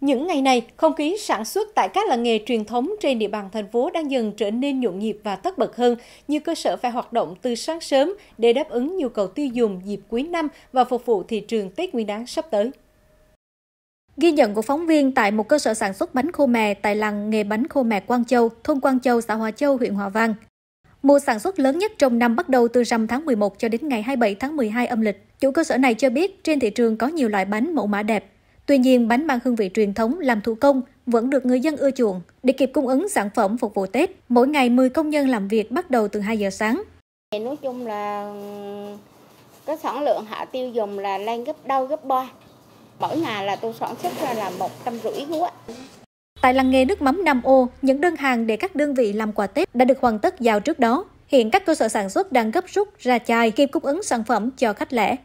Những ngày này, không khí sản xuất tại các làng nghề truyền thống trên địa bàn thành phố đang dần trở nên nhộn nhịp và tất bật hơn, như cơ sở phải hoạt động từ sáng sớm để đáp ứng nhu cầu tiêu dùng dịp cuối năm và phục vụ thị trường Tết Nguyên đán sắp tới. Ghi nhận của phóng viên tại một cơ sở sản xuất bánh khô mè tại làng nghề bánh khô mè Quang Châu, thôn Quang Châu, xã Hòa Châu, huyện Hòa Vang. Mùa sản xuất lớn nhất trong năm bắt đầu từ rằm tháng 11 cho đến ngày 27 tháng 12 âm lịch. Chủ cơ sở này cho biết trên thị trường có nhiều loại bánh mẫu mã đẹp, Tuy nhiên, bánh mang hương vị truyền thống làm thủ công vẫn được người dân ưa chuộng. Để kịp cung ứng sản phẩm phục vụ Tết, mỗi ngày 10 công nhân làm việc bắt đầu từ 2 giờ sáng. Nói chung là cái sản lượng họ tiêu dùng là lên gấp đôi gấp ba. Mỗi ngày là tôi sản xuất ra là một trăm rưỡi lúa. Tại làng nghề nước mắm Nam Ô, những đơn hàng để các đơn vị làm quà Tết đã được hoàn tất giao trước đó. Hiện các cơ sở sản xuất đang gấp rút ra chai kịp cung ứng sản phẩm cho khách lẻ.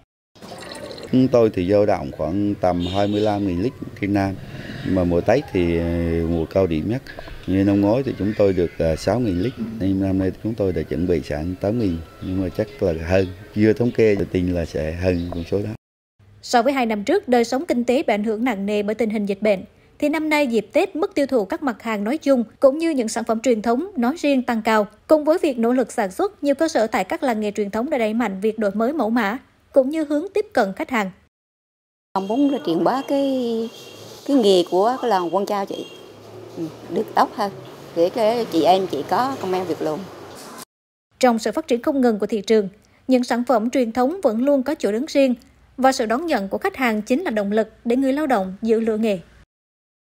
Chúng tôi thì dao động khoảng tầm 25.000 lít trên nam mà mùa Tết thì ờ, mùa cao điểm nhất. Như năm ngoái thì chúng tôi được 6.000 ờ, lít, nên năm nay chúng tôi đã chuẩn bị sẵn 8.000, nhưng mà chắc là hơn. Chưa thống kê thì tin là sẽ hơn con số đó. So với hai năm trước, đời sống kinh tế bị ảnh hưởng nặng nề bởi tình hình dịch bệnh, thì năm nay dịp Tết mức tiêu thụ các mặt hàng nói chung cũng như những sản phẩm truyền thống nói riêng tăng cao. Cùng với việc nỗ lực sản xuất, nhiều cơ sở tại các làng nghề truyền thống đã đẩy mạnh việc đổi mới mẫu mã, cũng như hướng tiếp cận khách hàng. Ông muốn là truyền bá cái cái nghề của cái làng quân trao chị ừ, được tốt hơn để cái chị em chị có công an việc luôn. Trong sự phát triển không ngừng của thị trường, những sản phẩm truyền thống vẫn luôn có chỗ đứng riêng và sự đón nhận của khách hàng chính là động lực để người lao động giữ lựa nghề.